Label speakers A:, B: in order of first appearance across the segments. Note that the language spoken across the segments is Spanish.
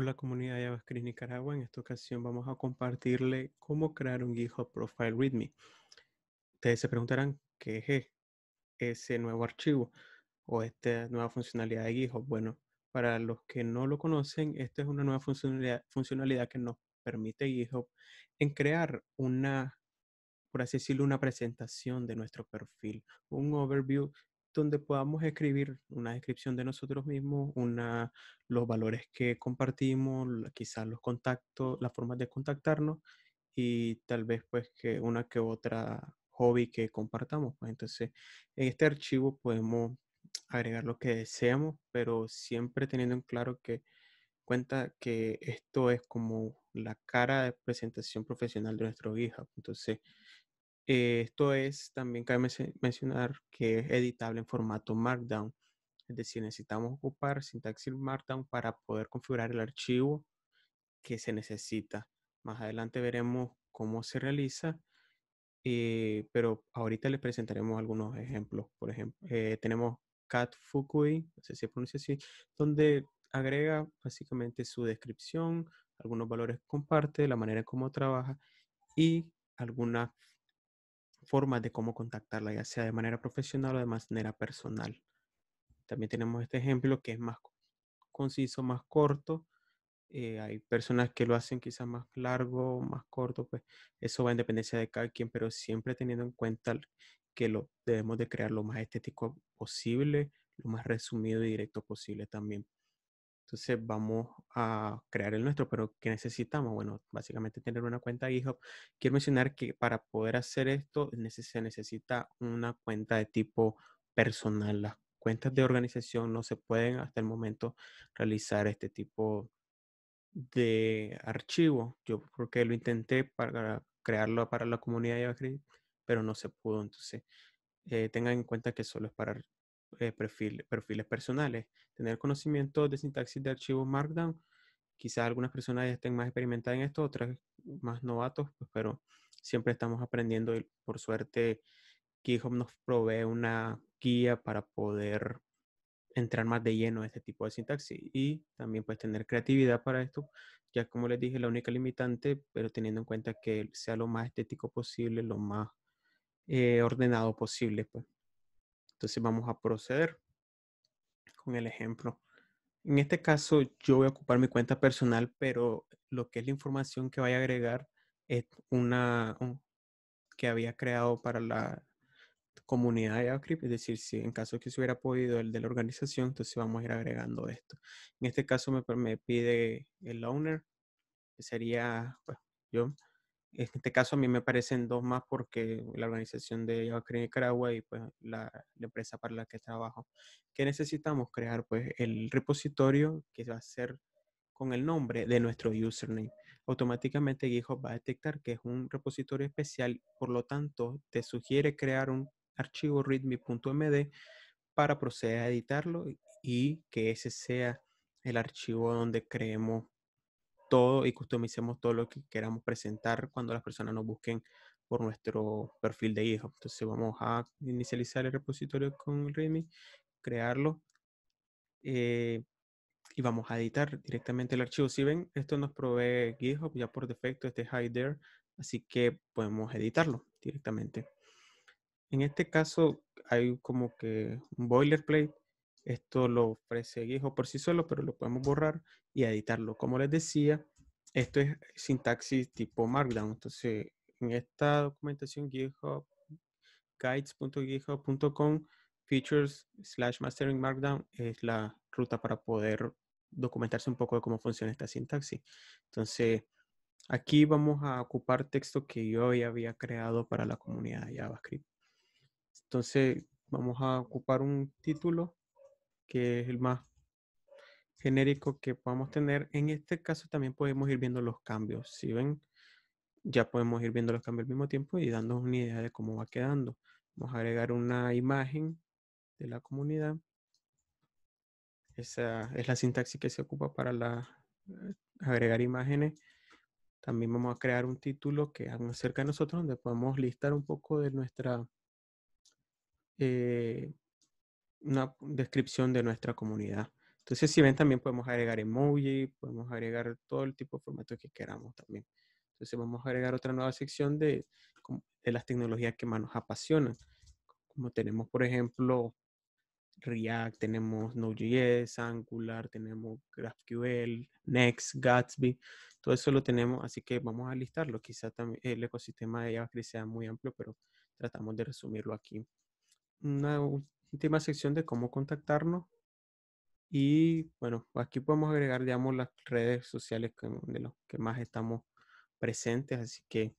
A: Hola comunidad de JavaScript Nicaragua, en esta ocasión vamos a compartirle cómo crear un GitHub Profile README. Ustedes se preguntarán qué es e-? ese nuevo archivo o esta nueva funcionalidad de GitHub. Bueno, para los que no lo conocen, esta es una nueva funcionalidad, funcionalidad que nos permite GitHub en crear una, por así decirlo, una presentación de nuestro perfil, un overview donde podamos escribir una descripción de nosotros mismos, una, los valores que compartimos, quizás los contactos, las formas de contactarnos y tal vez pues que una que otra hobby que compartamos. Pues. entonces en este archivo podemos agregar lo que deseamos, pero siempre teniendo en claro que cuenta que esto es como la cara de presentación profesional de nuestro GitHub. Entonces, eh, esto es, también cabe mencionar que es editable en formato Markdown, es decir, necesitamos ocupar sintaxis Markdown para poder configurar el archivo que se necesita. Más adelante veremos cómo se realiza, eh, pero ahorita les presentaremos algunos ejemplos. Por ejemplo, eh, tenemos Cat Fukui, no sé si se pronuncia así, donde agrega básicamente su descripción, algunos valores que comparte, la manera en cómo trabaja y algunas formas de cómo contactarla, ya sea de manera profesional o de manera personal. También tenemos este ejemplo que es más conciso, más corto. Eh, hay personas que lo hacen quizás más largo, más corto, pues eso va en dependencia de cada quien, pero siempre teniendo en cuenta que lo debemos de crear lo más estético posible, lo más resumido y directo posible también entonces vamos a crear el nuestro, pero ¿qué necesitamos? Bueno, básicamente tener una cuenta GitHub. Quiero mencionar que para poder hacer esto se necesita una cuenta de tipo personal. Las cuentas de organización no se pueden hasta el momento realizar este tipo de archivo. Yo porque lo intenté para crearlo para la comunidad de JavaScript, pero no se pudo. Entonces, eh, tengan en cuenta que solo es para eh, perfiles personales. Tener conocimiento de sintaxis de archivos Markdown. Quizás algunas personas ya estén más experimentadas en esto, otras más novatos, pues, pero siempre estamos aprendiendo y por suerte GitHub nos provee una guía para poder entrar más de lleno a este tipo de sintaxis y también pues tener creatividad para esto, ya como les dije, la única limitante, pero teniendo en cuenta que sea lo más estético posible, lo más eh, ordenado posible. Pues. Entonces vamos a proceder con el ejemplo. En este caso yo voy a ocupar mi cuenta personal, pero lo que es la información que voy a agregar es una que había creado para la comunidad de ACRIP, es decir, si en caso que se hubiera podido el de la organización, entonces vamos a ir agregando esto. En este caso me, me pide el owner, que sería pues, yo, en este caso a mí me parecen dos más porque la organización de JavaScript Nicaragua y pues la, empresa para la que trabajo. ¿Qué necesitamos? Crear pues el repositorio que va a ser con el nombre de nuestro username. Automáticamente GitHub va a detectar que es un repositorio especial, por lo tanto te sugiere crear un archivo readme.md para proceder a editarlo y que ese sea el archivo donde creemos todo y customicemos todo lo que queramos presentar cuando las personas nos busquen por nuestro perfil de GitHub. Entonces vamos a inicializar el repositorio con el README, crearlo eh, y vamos a editar directamente el archivo. Si ven, esto nos provee GitHub ya por defecto, este high there, así que podemos editarlo directamente. En este caso hay como que un boilerplate esto lo ofrece GitHub por sí solo, pero lo podemos borrar y editarlo. Como les decía, esto es sintaxis tipo Markdown. Entonces, en esta documentación GitHub guides.github.com features slash mastering markdown es la ruta para poder documentarse un poco de cómo funciona esta sintaxis. Entonces, aquí vamos a ocupar texto que yo había creado para la comunidad de JavaScript. Entonces, vamos a ocupar un título que es el más genérico que podamos tener. En este caso también podemos ir viendo los cambios. Si ven, ya podemos ir viendo los cambios al mismo tiempo y dando una idea de cómo va quedando. Vamos a agregar una imagen de la comunidad. Esa es la sintaxis que se ocupa para la, eh, agregar imágenes. También vamos a crear un título que haga acerca de nosotros, donde podemos listar un poco de nuestra eh, una descripción de nuestra comunidad. Entonces, si ven, también podemos agregar emoji, podemos agregar todo el tipo de formatos que queramos también. Entonces, vamos a agregar otra nueva sección de, de las tecnologías que más nos apasionan. Como tenemos, por ejemplo, React, tenemos Node.js, Angular, tenemos GraphQL, Next, Gatsby, todo eso lo tenemos, así que vamos a listarlo. Quizá también el ecosistema de JavaScript sea muy amplio, pero tratamos de resumirlo aquí. Una íntima sección de cómo contactarnos. Y bueno, aquí podemos agregar, digamos, las redes sociales de los que más estamos presentes. Así que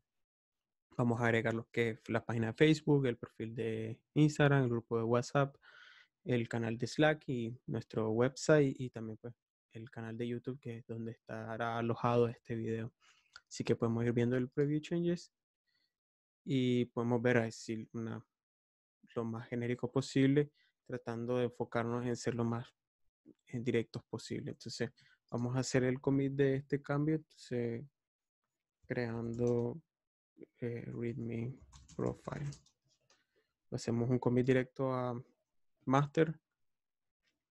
A: vamos a agregar lo que es la página de Facebook, el perfil de Instagram, el grupo de WhatsApp, el canal de Slack y nuestro website y también pues el canal de YouTube que es donde estará alojado este video. Así que podemos ir viendo el preview changes y podemos ver así una lo más genérico posible, tratando de enfocarnos en ser lo más en eh, directos posible. Entonces, vamos a hacer el commit de este cambio, entonces, creando eh, readme profile. Hacemos un commit directo a master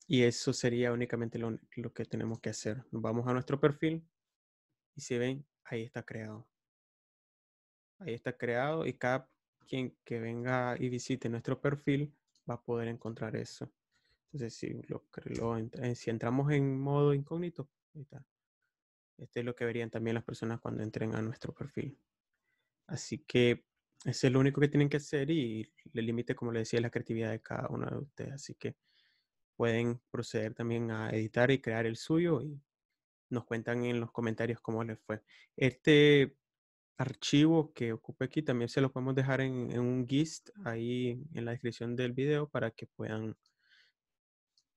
A: y eso sería únicamente lo, lo que tenemos que hacer. Nos vamos a nuestro perfil y si ven, ahí está creado. Ahí está creado y cada quien que venga y visite nuestro perfil va a poder encontrar eso. Entonces, si, lo, eh, si entramos en modo incógnito, este es lo que verían también las personas cuando entren a nuestro perfil. Así que ese es lo único que tienen que hacer y le límite, como le decía, la creatividad de cada uno de ustedes. Así que pueden proceder también a editar y crear el suyo y nos cuentan en los comentarios cómo les fue. Este archivo que ocupe aquí también se lo podemos dejar en, un gist ahí en la descripción del video para que puedan eh,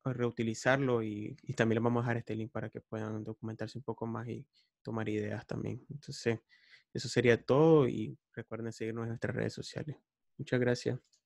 A: reutilizarlo y, y, también les vamos a dejar este link para que puedan documentarse un poco más y tomar ideas también. Entonces, eso sería todo y recuerden seguirnos en nuestras redes sociales. Muchas gracias.